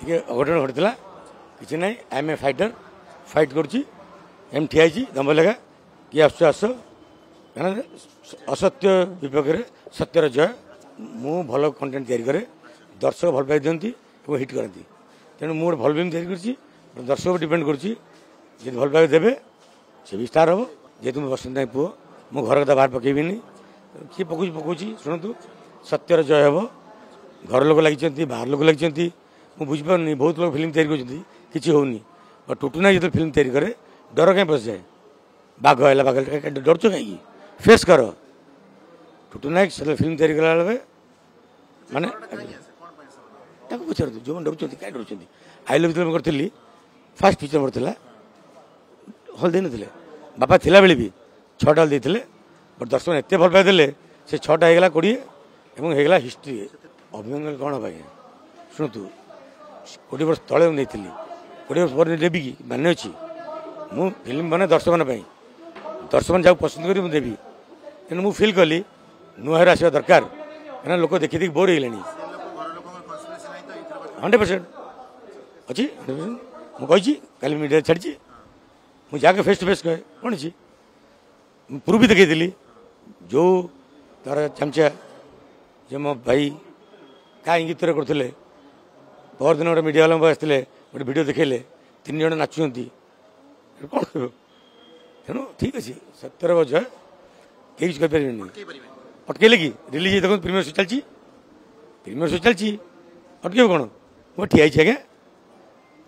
ଟିକେ ଅଘଟଣ ଘଟିଥିଲା କିଛି ନାହିଁ I am a fighter fight କରୁଛି ଏମ୍ ଠିଆ ହେଇଛି ଦମ୍ବ ଲେଖା କିଏ ଆସୁଛ ଆସ କାରଣ ଅସତ୍ୟ ବିପକ୍ଷରେ ସତ୍ୟର ଜୟ ମୁଁ ଭଲ କଣ୍ଟେଣ୍ଟ ତିଆରି କରେ ଦର୍ଶକ ଭଲ ପାଇ ଦିଅନ୍ତି ଏବଂ ହିଟ୍ କରନ୍ତି ତେଣୁ ମୁଁ ଗୋଟେ ଭଲ ଫିଲ୍ମ ତିଆରି କରିଛି ଦର୍ଶକ ଉପରେ ଡିପେଣ୍ଡ କରୁଛି ଯଦି ଭଲ ପାଇବା ଦେବେ ସେ ବି ଷ୍ଟାର୍ ହେବ ଯେହେତୁ ମୁଁ ବସନ୍ତ ନାଇଁ ପୁଅ ମୁଁ ଘର କଥା ବାହାର ପକାଇବିନି କିଏ ପକାଉଛି ପକାଉଛି ଶୁଣନ୍ତୁ ସତ୍ୟର ଜୟ ହେବ ଘର ଲୋକ ଲାଗିଛନ୍ତି ବାହାର ଲୋକ ଲାଗିଛନ୍ତି ମୁଁ ବୁଝିପାରୁନି ବହୁତ ଲୋକ ଫିଲ୍ମ ତିଆରି କରୁଛନ୍ତି କିଛି ହେଉନି ଆଉ ଟୁଟୁନା ଯେତେବେଳେ ଫିଲ୍ମ ତିଆରି କରେ ଡର କାହିଁ ପଶିଯାଏ ବାଘ ହେଲା ବାଘ ଡରୁଛ କାହିଁକି ଫେସ୍ କର ଟୁଟୁ ନାୟକ ସେତେବେଳେ ଫିଲ୍ମ ତିଆରି କଲାବେଳେ ମାନେ ତାକୁ ପଚାରନ୍ତୁ ଯେଉଁମାନେ ଡରୁଛନ୍ତି କାହିଁ ଡରୁଛନ୍ତି ଆଇ ଲଭ୍ ଯେତେବେଳେ ମୁଁ କରିଥିଲି ଫାର୍ଷ୍ଟ ପିକ୍ଚର ମୋର ଥିଲା ହଲ୍ ଦେଇନଥିଲେ ବାପା ଥିଲାବେଳେ ବି ଛଅଟା ହଲ୍ ଦେଇଥିଲେ ବଟ୍ ଦର୍ଶକମାନେ ଏତେ ଭଲ ପାଇ ଦେଲେ ସେ ଛଅଟା ହେଇଗଲା କୋଡ଼ିଏ ଏବଂ ହେଇଗଲା ହିଷ୍ଟ୍ରି ଅଭିନନ୍ଦନ କ'ଣ ପାଇଁ ଶୁଣନ୍ତୁ କୋଡ଼ିଏ ବର୍ଷ ତଳେ ମୁଁ ନେଇଥିଲି କୋଡ଼ିଏ ବର୍ଷ ପରେ ଦେବି କି ମାନେ ଅଛି ମୁଁ ଫିଲ୍ମ ମାନେ ଦର୍ଶକମାନଙ୍କ ପାଇଁ ଦର୍ଶକମାନେ ଯାହାକୁ ପସନ୍ଦ କରି ମୁଁ ଦେବି ତେଣୁ ମୁଁ ଫିଲ୍ କଲି ନୂଆ ହିରୋ ଆସିବା ଦରକାର କାରଣ ଲୋକ ଦେଖି ଦେଖି ବୋର୍ ହେଇଗଲେଣି ହଣ୍ଡ୍ରେଡ଼ ପରସେଣ୍ଟ ଅଛି ହଣ୍ଡ୍ରେଡ଼ ପରସେଣ୍ଟ ମୁଁ କହିଛି କାଲି ମିଡ଼ିଆରେ ଛାଡ଼ିଛି ମୁଁ ଯାହାକେ ଫେସ୍ ଟୁ ଫେସ୍ କହେ କ'ଣ ଅଛି ମୁଁ ପୂର୍ବୀ ଦେଖେଇଥିଲି ଯେଉଁ ତାର ଚାମଚା ଯେ ମୋ ଭାଇ କାହା ଇଙ୍ଗିତରେ କରୁଥିଲେ ପରଦିନ ଗୋଟେ ମିଡ଼ିଆ ବାଲା ଆସିଥିଲେ ଗୋଟେ ଭିଡ଼ିଓ ଦେଖେଇଲେ ତିନି ଜଣ ନାଚୁଛନ୍ତି କ'ଣ କହିବ ତେଣୁ ଠିକ୍ ଅଛି ସତ୍ୟର ଜୟ କେହି କିଛି କହିପାରିବେନି ଅଟକେଇଲେ କି ରିଲିଜ୍ ଦେଖନ୍ତୁ ପ୍ରିମିୟର ସୋ ଚାଲିଛି ପ୍ରିମିୟର ସୋ ଚାଲିଛି ଅଟକେଇବ କ'ଣ ମୁଁ ଠିଆ ହେଇଛି ଆଜ୍ଞା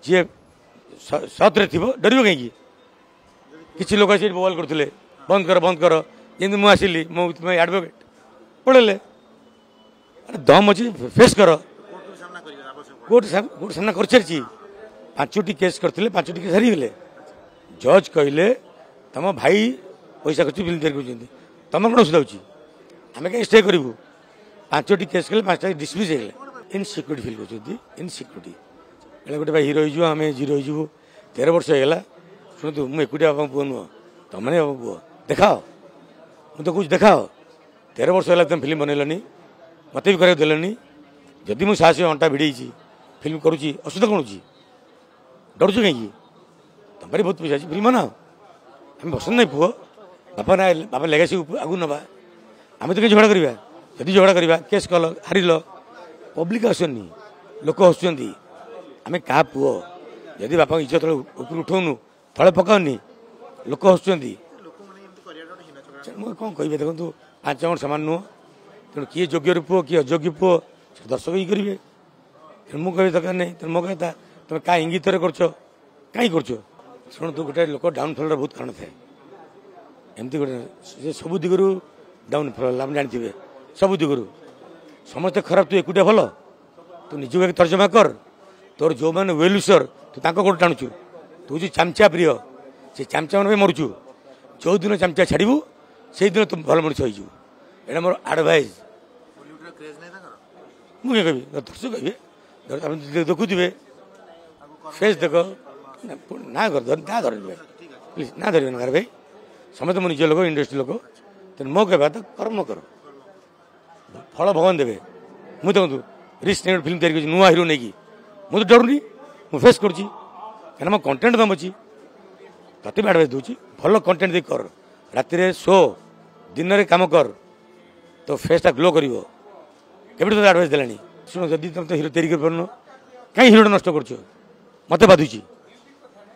ଯିଏ ସତରେ ଥିବ ଡରିବ କାହିଁକି କିଛି ଲୋକ ସେଠି ମୋବାଇଲ କରୁଥିଲେ ବନ୍ଦ କର ବନ୍ଦ କର ଯେମିତି ମୁଁ ଆସିଲି ମୁଁ ଆଡ଼ଭୋକେଟ୍ ପଳେଇଲେ ଆରେ ଦମ୍ ଅଛି ଫେସ୍ କର କୋର୍ଟ କୋର୍ଟ ସାମ୍ନା କରିସାରିଛି ପାଞ୍ଚଟି କେସ୍ କରିଥିଲେ ପାଞ୍ଚଟି କେସ୍ ହାରିଗଲେ ଜଜ୍ କହିଲେ ତମ ଭାଇ ପଇସା ଖର୍ଚ୍ଚ ବିଲ୍ ତିଆରି କରୁଛନ୍ତି ତମର କ'ଣ ଅସୁବିଧା ହେଉଛି ଆମେ କାହିଁ ଷ୍ଟେ କରିବୁ ପାଞ୍ଚଟି କେସ୍ କଲେ ପାଞ୍ଚଟା ଡିସମିସ୍ ହେଇଗଲେ ଇନସିକ୍ୟୁରିଟି ଫିଲ୍ କରୁଛନ୍ତି ଇନସିକ୍ୟୁରିଟି ବେଳେ ଗୋଟେ ଭାଇ ହିରୋ ହେଇଯିବ ଆମେ ଜିରୋ ହେଇଯିବୁ ତେର ବର୍ଷ ହେଇଗଲା ଶୁଣନ୍ତୁ ମୁଁ ଏକୁଟିଆ ବାବା ପୁଅ ନୁହଁ ତମେ ବାବା ପୁଅ ଦେଖାଅ ମୁଁ ତ କହୁଛି ଦେଖାଅ ତେର ବର୍ଷ ହେଲା ତମେ ଫିଲ୍ମ ବନେଇଲନି ମୋତେ ବି କରିବାକୁ ଦେଲନି ଯଦି ମୁଁ ସାହସୀ ଅଣ୍ଟା ଭିଡ଼େଇଛି ଫିଲ୍ମ କରୁଛି ଅସୁବିଧା କ'ଣ ହେଉଛି ଡରୁଛୁ କାହିଁକି ତମ ପାଖରେ ବହୁତ ପଇସା ଅଛି ଫିଲ୍ମ ନା ଆମେ ପସନ୍ଦ ନାହିଁ ପୁଅ ବାପା ନା ବାପା ଲେଗାସି ଆଗକୁ ନେବା ଆମେ ତ କାହିଁ ଝଗଡ଼ା କରିବା ଯଦି ଝଗଡ଼ା କରିବା କେସ୍ କଲ ହାରିଲ ପବ୍ଲିକ୍ ଆସୁଛନ୍ତି ଲୋକ ହସୁଛନ୍ତି ଆମେ କାହା ପୁଅ ଯଦି ବାପାଙ୍କ ଇଚ୍ଛା ତଳେ ଉପରୁ ଉଠଉନୁ ତଳେ ପକାଉନି ଲୋକ ହସୁଛନ୍ତି ମୁଁ କ'ଣ କହିବି ଦେଖନ୍ତୁ ପାଞ୍ଚ ଜଣ ସମାନ ନୁହଁ ତେଣୁ କିଏ ଯୋଗ୍ୟର ପୁଅ କିଏ ଅଯୋଗ୍ୟ ପୁଅ ସେ ଦର୍ଶକ ହିଁ କରିବେ ମୁଁ କହିବି ଦରକାର ନାହିଁ ତେଣୁ ମୋ କଥା ତମେ କାହା ଇଙ୍ଗିତରେ କରୁଛ କାହିଁ କରୁଛ ଶୁଣନ୍ତୁ ଗୋଟେ ଲୋକ ଡାଉନଫଲ୍ର ବହୁତ କାରଣ ଥାଏ ଏମିତି ଗୋଟେ ସେ ସବୁ ଦିଗରୁ ଡାଉନଫଲ୍ ଆପଣ ଜାଣିଥିବେ ସବୁ ଦିଗରୁ ସମସ୍ତେ ଖରାପ ତୁ ଏକୁଟିଆ ଭଲ ତୁ ନିଜକୁ ଏକ ତର୍ଜମା କର ତୋର ଯେଉଁମାନେ ୱେଲୁସର ତୁ ତାଙ୍କ ଗୋଡ଼ ଟାଣୁଛୁ ତୁ ହେଉଛି ଚାମଚା ପ୍ରିୟ ସେ ଚାମଚାମାନ ପାଇଁ ମରୁଛୁ ଯେଉଁଦିନ ଚାମଚା ଛାଡ଼ିବୁ ସେଇଦିନ ତୁ ଭଲ ମଣିଷ ହେଇଯିବୁ ଏଇଟା ମୋର ଆଡ଼ଭାଇସ୍ ମୁଁ କିଏ କହିବି ଦର୍ଶକ କହିବେ ଦେଖୁଥିବେ ଫେସ୍ ଦେଖ ନା କର ନା ଧରିବେ ପ୍ଲିଜ୍ ନା ଧରିବେ ନା ଭାଇ ସମସ୍ତେ ମୋ ନିଜ ଲୋକ ଇଣ୍ଡଷ୍ଟ୍ରି ଲୋକ ତେଣୁ ମୋ କହିବା ତ କର୍ମ କର ଫଳ ଭଗବାନ ଦେବେ ମୁଁ ଦେଖନ୍ତୁ ରିସ୍ ନେଇ ଫିଲ୍ମ ତିଆରି କରୁଛି ନୂଆ ହିରୋ ନେଇକି ମୁଁ ତ ଡରୁନି ମୁଁ ଫେସ୍ କରୁଛି କାହିଁକିନା ମୋ କଣ୍ଟେଣ୍ଟ ଦମୁଛି ତତେ ବି ଆଡ଼ଭାଇସ୍ ଦେଉଛି ଭଲ କଣ୍ଟେଣ୍ଟ ଦେଇ କର ରାତିରେ ସୋ ଦିନରେ କାମ କର ତୋ ଫେସ୍ଟା ଗ୍ଲୋ କରିବ କେବେଠୁ ତୋତେ ଆଡ଼ଭାଇସ୍ ଦେଲାଣି ଶୁଣ ଯଦି ତୁମେ ହିରୋ ତିଆରି କରିପାରୁନ କାହିଁ ହିରୋଟା ନଷ୍ଟ କରୁଛ ମୋତେ ବାଧୁଛି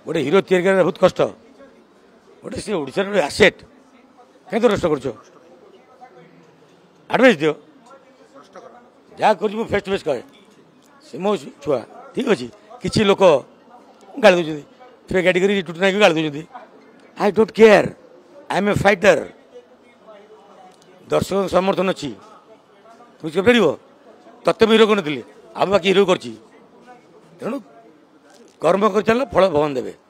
ଗୋଟେ ହିରୋ ତିଆରି କରିବା ବହୁତ କଷ୍ଟ ଗୋଟେ ସେ ଓଡ଼ିଶାର ଗୋଟେ ଆସେଟ୍ କାହିଁ ତ ନଷ୍ଟ କରୁଛ ଆଡ଼ଭାଇସ୍ ଦିଅ ଯାହା କରୁଛି ମୁଁ ଫେସ୍ ଟୁ ଫେସ୍ କହେ ସେ ମୋ ଛୁଆ ଠିକ୍ ଅଛି କିଛି ଲୋକ ଗାଳି ଦେଉଛନ୍ତି ଫେର୍ ଗାଡ଼ି କରି ଟୁଟୁ ନାଇକି ଗାଳି ଦେଉଛନ୍ତି I don't care I am a fighter ଦର୍ଶକ ସମର୍ଥନ ଅଛି তুমি চুপ ତତେ ମୁଁ ହିରୋ କରିନଥିଲି ଆମ ବାକି ହିରୋ କରିଛି ତେଣୁ କର୍ମ କରିଚାଲିଲେ ଫଳ ଭଗବାନ ଦେବେ